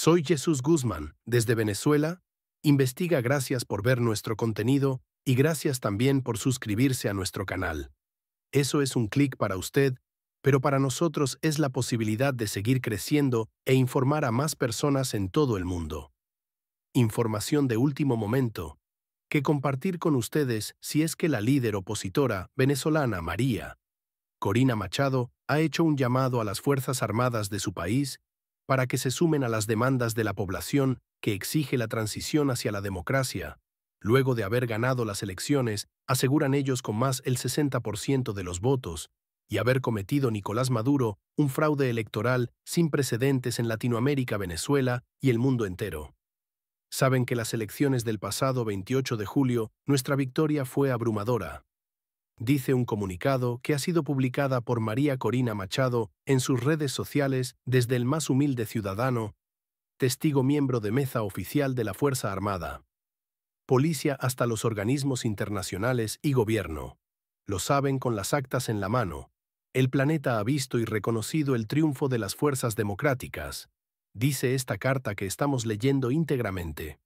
Soy Jesús Guzmán, desde Venezuela. Investiga gracias por ver nuestro contenido y gracias también por suscribirse a nuestro canal. Eso es un clic para usted, pero para nosotros es la posibilidad de seguir creciendo e informar a más personas en todo el mundo. Información de último momento, que compartir con ustedes si es que la líder opositora venezolana María Corina Machado ha hecho un llamado a las Fuerzas Armadas de su país para que se sumen a las demandas de la población que exige la transición hacia la democracia. Luego de haber ganado las elecciones, aseguran ellos con más el 60% de los votos, y haber cometido Nicolás Maduro un fraude electoral sin precedentes en Latinoamérica, Venezuela y el mundo entero. Saben que las elecciones del pasado 28 de julio, nuestra victoria fue abrumadora dice un comunicado que ha sido publicada por María Corina Machado en sus redes sociales desde el más humilde ciudadano, testigo miembro de mesa oficial de la Fuerza Armada. Policía hasta los organismos internacionales y gobierno. Lo saben con las actas en la mano. El planeta ha visto y reconocido el triunfo de las fuerzas democráticas, dice esta carta que estamos leyendo íntegramente.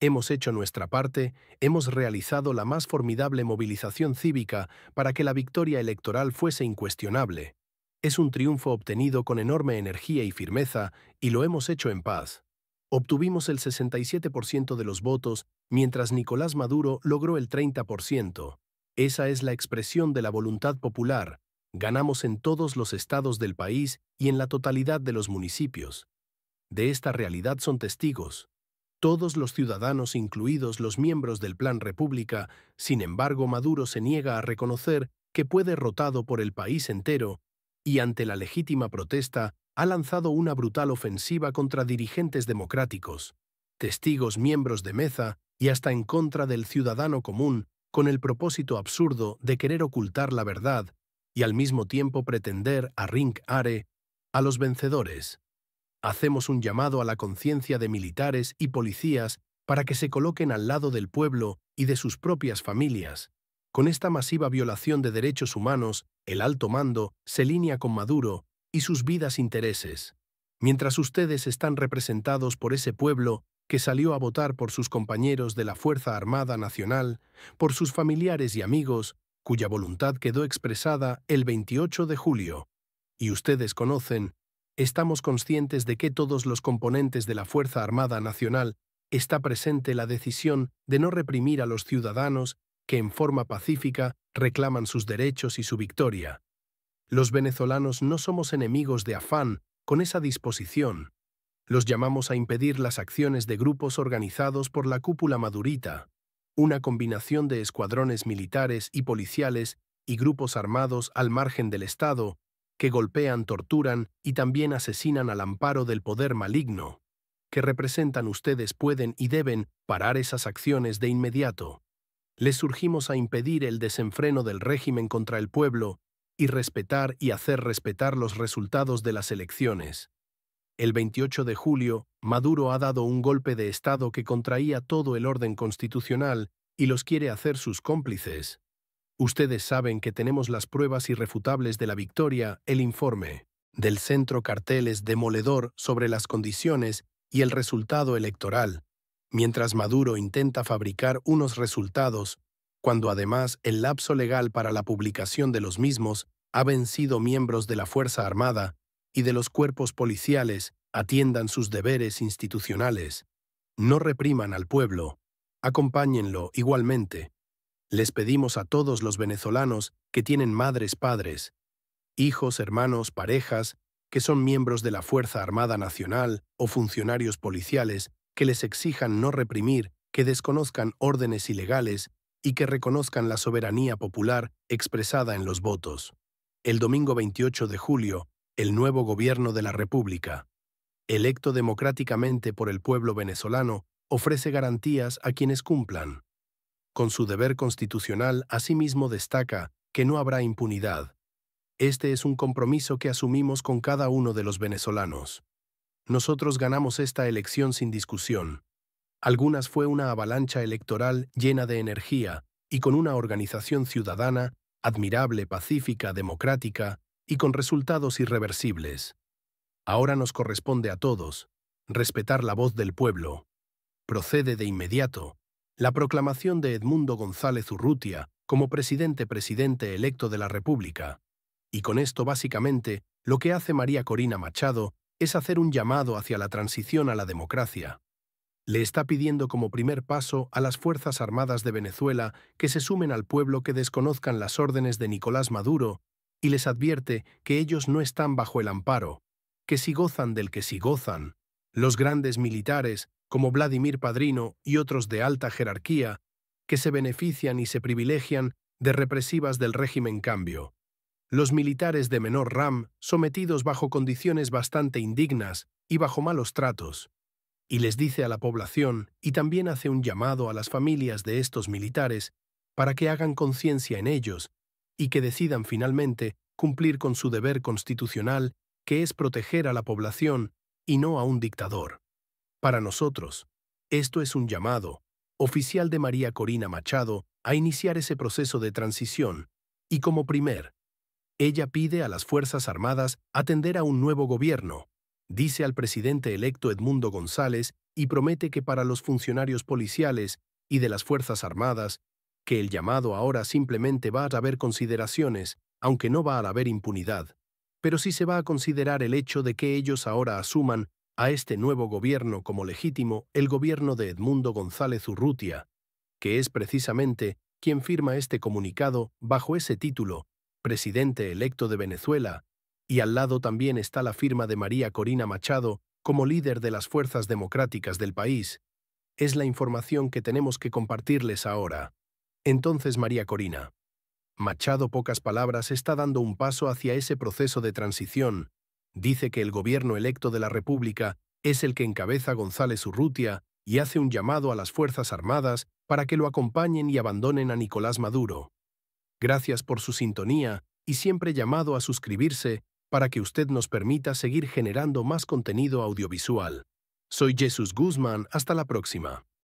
Hemos hecho nuestra parte, hemos realizado la más formidable movilización cívica para que la victoria electoral fuese incuestionable. Es un triunfo obtenido con enorme energía y firmeza, y lo hemos hecho en paz. Obtuvimos el 67% de los votos, mientras Nicolás Maduro logró el 30%. Esa es la expresión de la voluntad popular. Ganamos en todos los estados del país y en la totalidad de los municipios. De esta realidad son testigos todos los ciudadanos, incluidos los miembros del Plan República, sin embargo Maduro se niega a reconocer que fue derrotado por el país entero y ante la legítima protesta ha lanzado una brutal ofensiva contra dirigentes democráticos, testigos miembros de Meza y hasta en contra del ciudadano común con el propósito absurdo de querer ocultar la verdad y al mismo tiempo pretender a Rink Are a los vencedores. Hacemos un llamado a la conciencia de militares y policías para que se coloquen al lado del pueblo y de sus propias familias. Con esta masiva violación de derechos humanos, el alto mando se línea con Maduro y sus vidas intereses. Mientras ustedes están representados por ese pueblo que salió a votar por sus compañeros de la Fuerza Armada Nacional, por sus familiares y amigos, cuya voluntad quedó expresada el 28 de julio. Y ustedes conocen estamos conscientes de que todos los componentes de la Fuerza Armada Nacional está presente la decisión de no reprimir a los ciudadanos que en forma pacífica reclaman sus derechos y su victoria. Los venezolanos no somos enemigos de afán con esa disposición. Los llamamos a impedir las acciones de grupos organizados por la cúpula madurita, una combinación de escuadrones militares y policiales y grupos armados al margen del Estado que golpean, torturan y también asesinan al amparo del poder maligno que representan ustedes pueden y deben parar esas acciones de inmediato. Les surgimos a impedir el desenfreno del régimen contra el pueblo y respetar y hacer respetar los resultados de las elecciones. El 28 de julio, Maduro ha dado un golpe de Estado que contraía todo el orden constitucional y los quiere hacer sus cómplices. Ustedes saben que tenemos las pruebas irrefutables de la victoria, el informe del centro carteles demoledor sobre las condiciones y el resultado electoral, mientras Maduro intenta fabricar unos resultados, cuando además el lapso legal para la publicación de los mismos ha vencido miembros de la Fuerza Armada y de los cuerpos policiales atiendan sus deberes institucionales. No repriman al pueblo, acompáñenlo igualmente les pedimos a todos los venezolanos que tienen madres, padres, hijos, hermanos, parejas, que son miembros de la Fuerza Armada Nacional o funcionarios policiales que les exijan no reprimir, que desconozcan órdenes ilegales y que reconozcan la soberanía popular expresada en los votos. El domingo 28 de julio, el nuevo gobierno de la República, electo democráticamente por el pueblo venezolano, ofrece garantías a quienes cumplan con su deber constitucional, asimismo destaca que no habrá impunidad. Este es un compromiso que asumimos con cada uno de los venezolanos. Nosotros ganamos esta elección sin discusión. Algunas fue una avalancha electoral llena de energía y con una organización ciudadana admirable, pacífica, democrática y con resultados irreversibles. Ahora nos corresponde a todos respetar la voz del pueblo. Procede de inmediato la proclamación de Edmundo González Urrutia como presidente-presidente electo de la República. Y con esto básicamente lo que hace María Corina Machado es hacer un llamado hacia la transición a la democracia. Le está pidiendo como primer paso a las Fuerzas Armadas de Venezuela que se sumen al pueblo que desconozcan las órdenes de Nicolás Maduro y les advierte que ellos no están bajo el amparo, que si gozan del que si gozan, los grandes militares como Vladimir Padrino y otros de alta jerarquía, que se benefician y se privilegian de represivas del régimen cambio. Los militares de menor RAM sometidos bajo condiciones bastante indignas y bajo malos tratos. Y les dice a la población y también hace un llamado a las familias de estos militares para que hagan conciencia en ellos y que decidan finalmente cumplir con su deber constitucional que es proteger a la población y no a un dictador. Para nosotros, esto es un llamado, oficial de María Corina Machado, a iniciar ese proceso de transición, y como primer, ella pide a las Fuerzas Armadas atender a un nuevo gobierno, dice al presidente electo Edmundo González y promete que para los funcionarios policiales y de las Fuerzas Armadas, que el llamado ahora simplemente va a haber consideraciones, aunque no va a haber impunidad, pero sí se va a considerar el hecho de que ellos ahora asuman a este nuevo gobierno como legítimo el gobierno de Edmundo González Urrutia, que es precisamente quien firma este comunicado bajo ese título, presidente electo de Venezuela, y al lado también está la firma de María Corina Machado como líder de las fuerzas democráticas del país. Es la información que tenemos que compartirles ahora. Entonces, María Corina. Machado, pocas palabras, está dando un paso hacia ese proceso de transición, Dice que el gobierno electo de la República es el que encabeza González Urrutia y hace un llamado a las Fuerzas Armadas para que lo acompañen y abandonen a Nicolás Maduro. Gracias por su sintonía y siempre llamado a suscribirse para que usted nos permita seguir generando más contenido audiovisual. Soy Jesús Guzmán, hasta la próxima.